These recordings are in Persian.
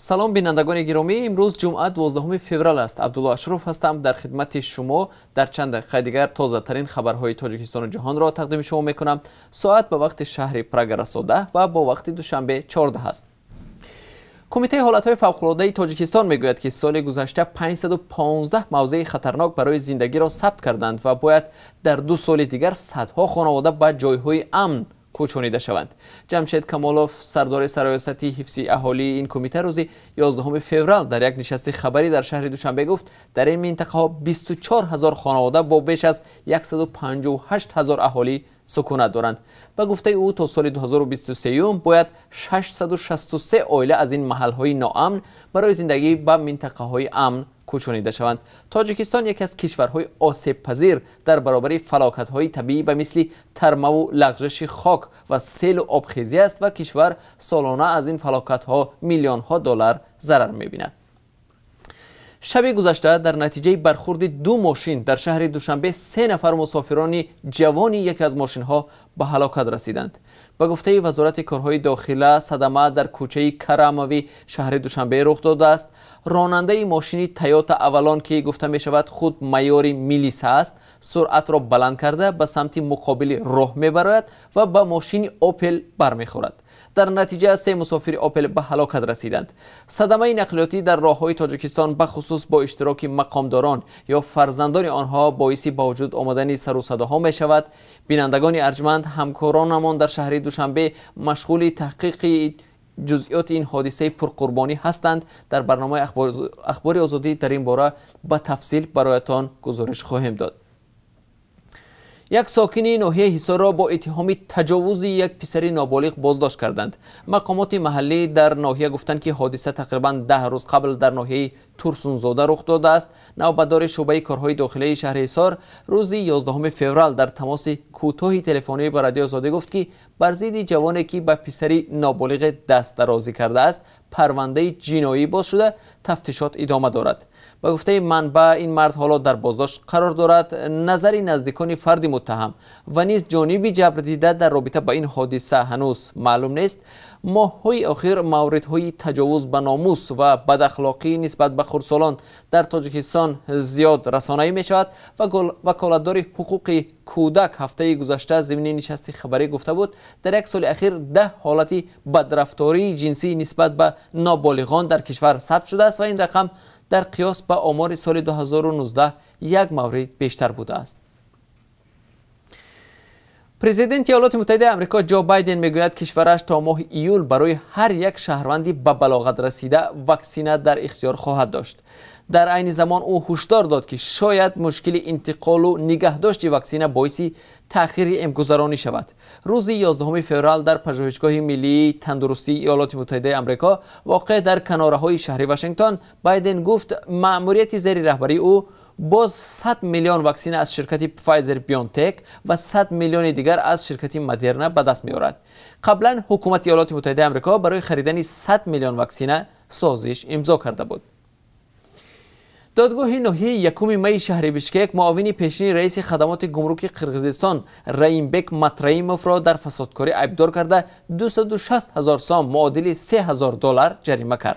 سلام بینندگان گرامی امروز جمعه 12 فوریه است عبدالله اشرف هستم در خدمت شما در چند دقیقه دیگر تازه ترین خبرهای تاجیکستان و جهان را تقدیم شما میکنم ساعت به وقت شهر پراگ رسوده و با وقت دوشنبه 14 است کمیته فوق العاده تاجیکستان میگوید که سال گذشته 515 موضع خطرناک برای زندگی را ثبت کردند و باید در دو سال دیگر صدها خانواده به جایهای امن کوچونیده شوند جمشید کمالوف سردار سرایاستی حفظی اهالی این کمیته روزی 11 فوریه در یک نشست خبری در شهر دوشنبه گفت در این منطقه ها 24 هزار خانواده با بیش از 158 هزار اهالی سکونت دارند به گفته او تا سال 2023 باید 663 اوله از این محل های ناامن برای زندگی به منطقه های امن کوچونیده شوند تاجیکستان یکی از کشورهای آسیب پذیر در برابر فلاکت های طبیعی به مثل ترمه و لغزش خاک و سیل و آبخیزی است و کشور سالانه از این فلاکت ها میلیون ها دلار ضرر بیند. شب گذشته در نتیجه برخورد دو ماشین در شهر دوشنبه سه نفر مسافران جوانی یکی از ماشین ها به هلاکت رسیدند به گفته وزارت کارهای داخله صدمه در کوچه کراموی شهر دوشنبه رخ داده است راننده ماشین تیاتا اولان که گفته می شود خود معیار میلیس است سرعت را بلند کرده به سمت مقابل راه برود و به ماشین اوپل خورد. در نتیجه سه مسافر اپل به هلاکت رسیدند صدمه نقلیاتی در راههای تاجکستان به خصوص با اشتراک مقامداران یا فرزندان آنها باعث با وجود آمدن سر و صداها می شود بینندگان ارجمند همکارانمان در شهر دوشنبه مشغول تحقیق جزئیات این حادثه پرقربانی هستند در برنامه اخبار, اخبار آزادی در این باره به با تفصیل برایتان گزارش خواهیم داد یک ساکنی ناحیه را با اتهام تجاوز یک پسر نابالغ بازداشت کردند مقامات محلی در ناحیه گفتند که حادثه تقریبا ده روز قبل در ناحیه تورسونزاده رخ داده است نوبتدار شعبه کارهای داخلی شهر حصار روز 11 فوریه در تماس کوتاه تلفنی با رادیو زاده گفت که بر ضد جوانی که به پیسری نابالغ دست درازی کرده است پرونده جنایی باز شده تفتیشات ادامه دارد به گفته منبع این مرد حالا در بازداشت قرار دارد نظری نزدیکان فرد متهم و نیز جانب جبر در رابطه با این حادثه هنوز معلوم نیست ماههای اخیر موردهای تجاوز به ناموس و بداخلاقی نسبت به خردسالان در تاجیکستان زیاد رسانایی می شود و وکالتدار حقوق کودک هفته گذشته ضمن نشست خبری گفته بود در یک سال اخیر ده حالتی بدرفتاری جنسی نسبت به نابالغان در کشور ثبت شده است و این رقم در قیاس به آمار سال 2019 یک مورد بیشتر بوده است پرزیدنت ایالات متحده آمریکا جو بایدن میگوید کشورش تا ماه ایول برای هر یک شهروندی به بلاغت رسیده واکسینه در اختیار خواهد داشت در عین زمان او هشدار داد که شاید مشکل انتقال و نگهداشت واکسن باعث تاخیر امگذرانی شود روز 11 فوریه در پژوهشگاه ملی تندرستی ایالات متحده آمریکا واقع در کناره های شهر واشنگتن بایدن گفت مأموریت زیر رهبری او باز 100 میلیون واکسن از شرکت فایزر بیونتک و 100 میلیون دیگر از شرکت مدرنا به دست آورد قبلا حکومت ایالات متحده آمریکا برای خریدن 100 میلیون واکسن سازش امضا کرده بود دادگاه ناحیه یکم می شهر بشکک معاون پیشین رئیس خدمات گمرک قرغیزستان بک مطرایموف را در فسادکاری عبدار کرده 260 هزار سام معادل 3 هزار دلار جریمه کرد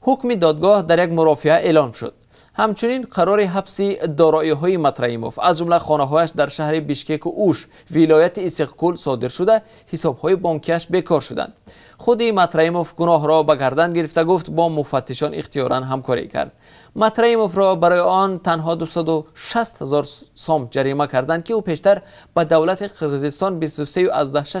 حکم دادگاه در یک مرافعه اعلام شد همچنین قرار حبسی دارایی های مطرایموف از جمله خانه در شهر بیشکک و اوش ولایت استقلال صادر شده حساب های بانکیش بکار شدند خود مطرایموف گناه را به گردن گرفته گفت با مفتشان اختیارا همکاری کرد متریموف را برای آن تنها 260 هزار سام جریمه کردند که او پیشتر به دولت از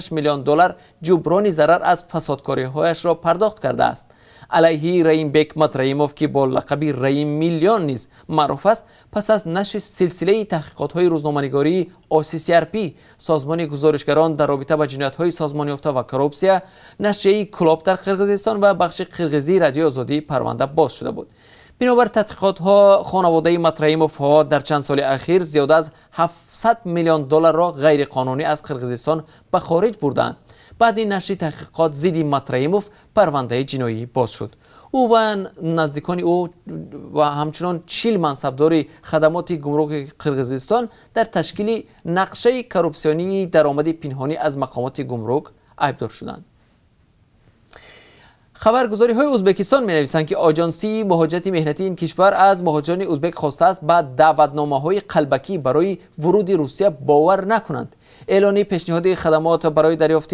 23.6 میلیون دلار جبران ضرر از فسادکاری هایش را پرداخت کرده است علیه رئیم بیک متریموف که با لقبی ریم میلیون نیز معروف است پس از نشر سلسله تحقیقات های روزنامه‌نگاری OCCRP سازمان گزارشگران در رابطه با جنایت های سازمان یافته و کروپسیا نشریه کلاب در قرقیزستان و بخش قرقیزی رادیو آزادی پرونده باز شده بود بنابر تحقیقات ها خانواده مطرحی در چند سال اخیر زیاد از 700 میلیون دلار را غیر قانونی از قرغزستان به خارج بردند بعد نشری تحقیقات زیدی مطرحیموف پرونده جنایی باز شد او و نزدیکان او و همچنان چیل منصبداری خدمات گمرک قرغزستان در تشکیل نقشه کروپسیونی درآمد پنهانی از مقامات گمرک عیبدار شدند خبرگزاری های ازبکستان می نویسند که آجانسی مهاجرت مهنتی این کشور از مهاجران ازبک خواسته است با دعوتنامه های قلبکی برای ورود روسیه باور نکنند اعلانی پیشنهاد خدمات برای دریافت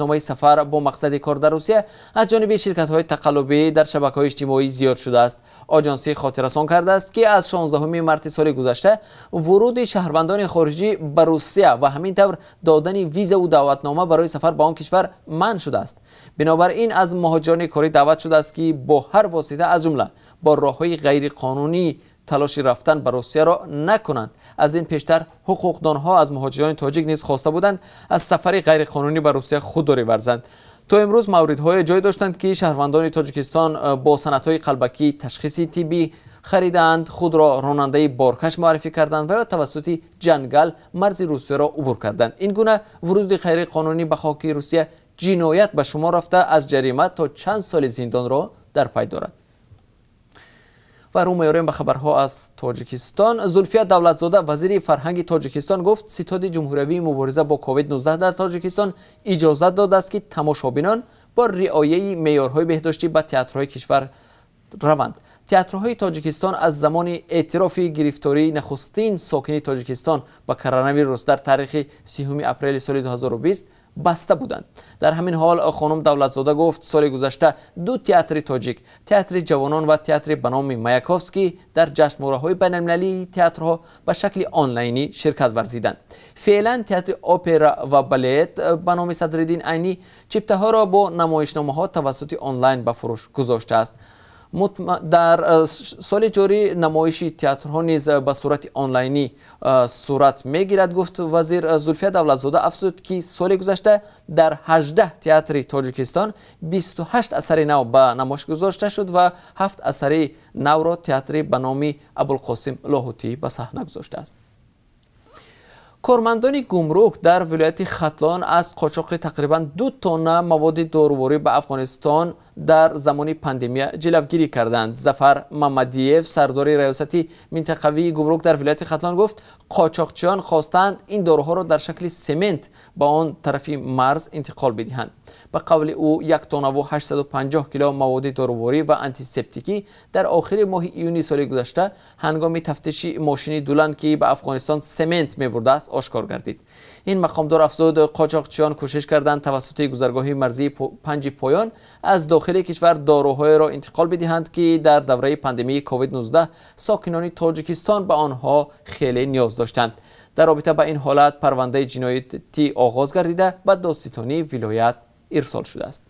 نامه سفر با مقصد کار در روسیه از جانب شرکت های تقلبی در شبکه های اجتماعی زیاد شده است خاطر خاطرسان کرده است که از 16 مارت سال گذشته ورود شهروندان خارجی به روسیه و همین طور دادن ویزا و دعوتنامه برای سفر به آن کشور من شده است این از مهاجران کاری دعوت شده است که با هر واسطه از جمله با غیر قانونی تلاش رفتن به روسیه را نکنند از این پیشتر ها از مهاجران تاجیک نیز خواسته بودند از سفر غیر قانونی به روسیه خودداری ورزند تا امروز موردهای جای داشتند که شهروندان تاجیکستان با های قلبکی تشخیصی تیبی خریدند خود را راننده بارکش معرفی کردند و یا توسط جنگل مرز روسیه را عبور کردند این گونه ورود غیر قانونی به خاک روسیه جنایت به شما رفته از جریمه تا چند سال زندان را در پی دارد و میاریم به خبرها از تاجیکستان زلفیه دولتزاده وزیر فرهنگ تاجیکستان گفت ستاد جمهوری مبارزه با کووید 19 در تاجیکستان اجازه داد است که تماشابینان با رعایه معیارهای بهداشتی به تئاترهای کشور روند تئاترهای تاجیکستان از زمان اعتراف گرفتاری نخستین ساکنی تاجیکستان با کرونا ویروس در تاریخ 3 اپریل سال 2020 بسته بودند در همین حال خانم دولتزاده گفت سال گذشته دو تئاتر تاجیک تئاتر جوانان و تئاتر به نام مایاکوفسکی در بین المللی تئاترها به شکل آنلاینی شرکت ورزیدند فعلا تئاتر اپرا و بالت به نام صدرالدین عینی چپته ها را با نمایشنامه ها توسط آنلاین به فروش گذاشته است در سال جاری نمایشی تئاترها نیز به صورت آنلاینی صورت میگیرد گفت وزیر زلفیه دولتزاده افزود که سال گذشته در 18 تئاتر تاجیکستان 28 اثر نو به نمایش گذاشته شد و 7 اثر نو را تئاتر به نام ابوالقاسم لاهوتی به صحنه گذاشته است کارمندان گمرک در ولایت خطلان از قاچاق تقریبا دو تن مواد دارواری به افغانستان در زمان پندمی جلوگیری کردند زفر ممدیف سردار ریاستی منطقوی گمرک در ولایت خطلان گفت قاچاقچیان خواستند این داروها را در شکل سمنت با آن طرفی مرز انتقال بدهند به قول او یک تن و 850 کیلو مواد داروواری و آنتیسپتیکی در آخر ماه ایونی سال گذشته هنگام تفتیش ماشینی دولان که به افغانستان سمنت میبرده است آشکار گردید این مقام افزود قاچاقچیان کوشش کردند توسط گذرگاهی مرزی پنج پایان از داخل کشور داروهای را انتقال بدهند که در دوره پندمی کووید 19 ساکنان تاجیکستان به آنها خیلی نیاز داشتند در رابطه با این حالت پرونده جنایتی آغاز گردیده و دادستانی ولایت ارسال شده است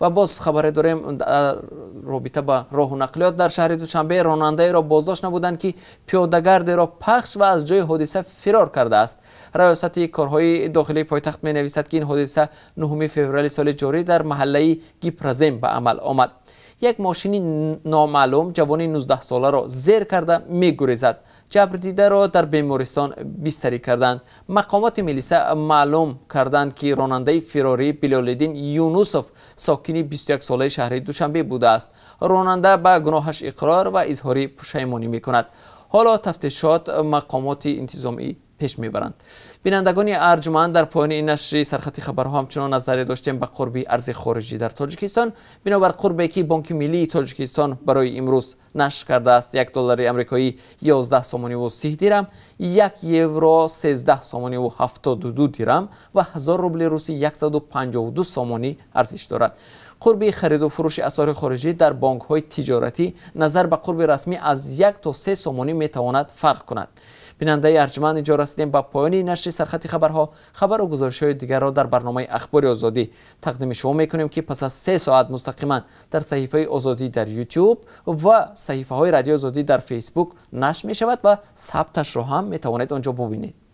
و باز خبر داریم در رابطه با راه و نقلیات در شهر دوشنبه راننده را بازداشت نبودند که پیادهگرد را پخش و از جای حادثه فرار کرده است ریاست کارهای داخلی پایتخت می نویسد که این حادثه 9 فوریه سال جاری در محله گیپرزم به عمل آمد یک ماشین نامعلوم جوان 19 ساله را زیر کرده می گریزد جبر دیده را در بیمارستان بستری کردند مقامات ملیسه معلوم کردند که راننده فراری بلالدین یونوسف ساکنی 21 ساله شهر دوشنبه بوده است راننده به گناهش اقرار و اظهار پشیمانی می کند حالا تفتیشات مقامات انتظامی پیش میبرند بینندگان ارجمند در پایان این نشری سرخط خبرها همچنان نظری داشتیم به قرب ارز خارجی در تاجیکستان بنابر قربی که بانک ملی تاجیکستان برای امروز نشر کرده است یک دلار امریکایی 11 سومانی و 30 دیرم یک یورو 13 سومانی و 72 دیرم و 1000 روبل روسی 152 سومانی ارزش دارد قرب خرید و فروش اسعار خارجی در بانک های تجارتی نظر به قرب رسمی از یک تا سه سومانی می تواند فرق کند بیننده ارجمند اینجا رسیدیم با پایان نشر سرخط خبرها خبر و گزارش های دیگر را در برنامه اخبار آزادی تقدیم شما میکنیم که پس از سه ساعت مستقیما در صحیفه آزادی در یوتیوب و صحیفه های رادیو آزادی در فیسبوک نشر می شود و ثبتش را هم می توانید آنجا ببینید